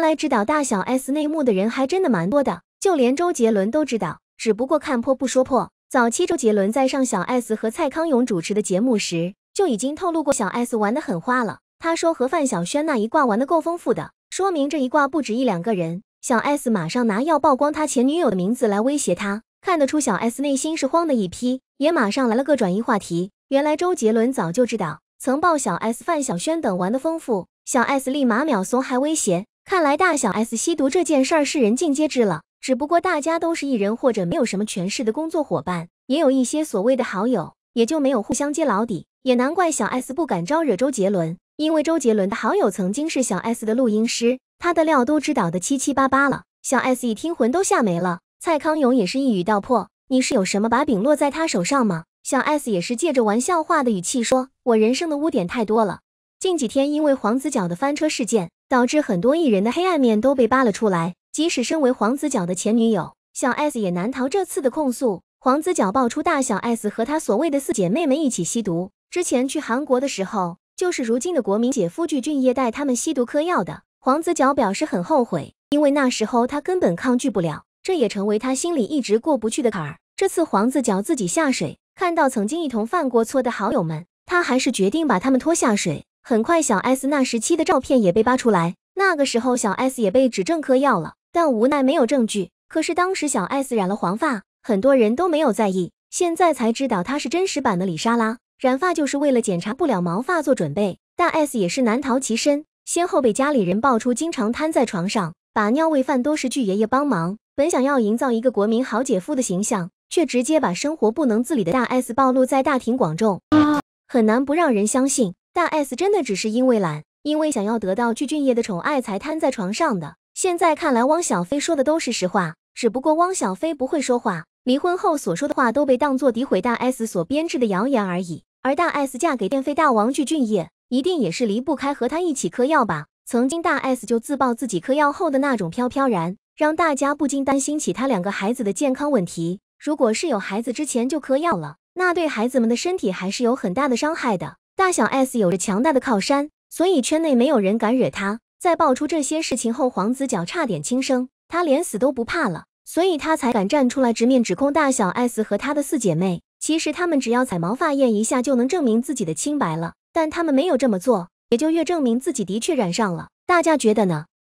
看来知道大小 S 内幕的人还真的蛮多的，就连周杰伦都知道，只不过看破不说破。早期周杰伦在上小 S 和蔡康永主持的节目时，就已经透露过小 S 玩的很花了。他说和范晓萱那一挂玩的够丰富的，说明这一挂不止一两个人。小 S 马上拿要曝光他前女友的名字来威胁他，看得出小 S 内心是慌的一批，也马上来了个转移话题。原来周杰伦早就知道，曾爆小 S 范晓萱等玩的丰富，小 S 立马秒怂，还威胁。看来大小 S 吸毒这件事儿是人尽皆知了，只不过大家都是一人或者没有什么权势的工作伙伴，也有一些所谓的好友，也就没有互相揭老底。也难怪小 S 不敢招惹周杰伦，因为周杰伦的好友曾经是小 S 的录音师，他的料都知道的七七八八了。小 S 一听魂都吓没了。蔡康永也是一语道破：“你是有什么把柄落在他手上吗？”小 S 也是借着玩笑话的语气说：“我人生的污点太多了，近几天因为黄子佼的翻车事件。”导致很多艺人的黑暗面都被扒了出来。即使身为黄子佼的前女友小 S 也难逃这次的控诉。黄子佼爆出大小 S 和他所谓的四姐妹们一起吸毒，之前去韩国的时候，就是如今的国民姐夫具俊晔带他们吸毒嗑药的。黄子佼表示很后悔，因为那时候他根本抗拒不了，这也成为他心里一直过不去的坎儿。这次黄子佼自己下水，看到曾经一同犯过错的好友们，他还是决定把他们拖下水。很快，小 S 那时期的照片也被扒出来。那个时候，小 S 也被指证嗑药了，但无奈没有证据。可是当时小 S 染了黄发，很多人都没有在意。现在才知道她是真实版的李莎拉，染发就是为了检查不了毛发做准备。大 S 也是难逃其身，先后被家里人爆出经常瘫在床上，把尿喂饭都是巨爷爷帮忙。本想要营造一个国民好姐夫的形象，却直接把生活不能自理的大 S 暴露在大庭广众，很难不让人相信。大 S 真的只是因为懒，因为想要得到具俊晔的宠爱才瘫在床上的。现在看来，汪小菲说的都是实话，只不过汪小菲不会说话，离婚后所说的话都被当做诋毁大 S 所编制的谣言而已。而大 S 嫁给电费大王具俊晔，一定也是离不开和他一起嗑药吧？曾经大 S 就自曝自己嗑药后的那种飘飘然，让大家不禁担心起他两个孩子的健康问题。如果是有孩子之前就嗑药了，那对孩子们的身体还是有很大的伤害的。大小 S 有着强大的靠山，所以圈内没有人敢惹他。在爆出这些事情后，黄子佼差点轻生，他连死都不怕了，所以他才敢站出来直面指控大小 S 和他的四姐妹。其实他们只要踩毛发验一下就能证明自己的清白了，但他们没有这么做，也就越证明自己的确染上了。大家觉得呢？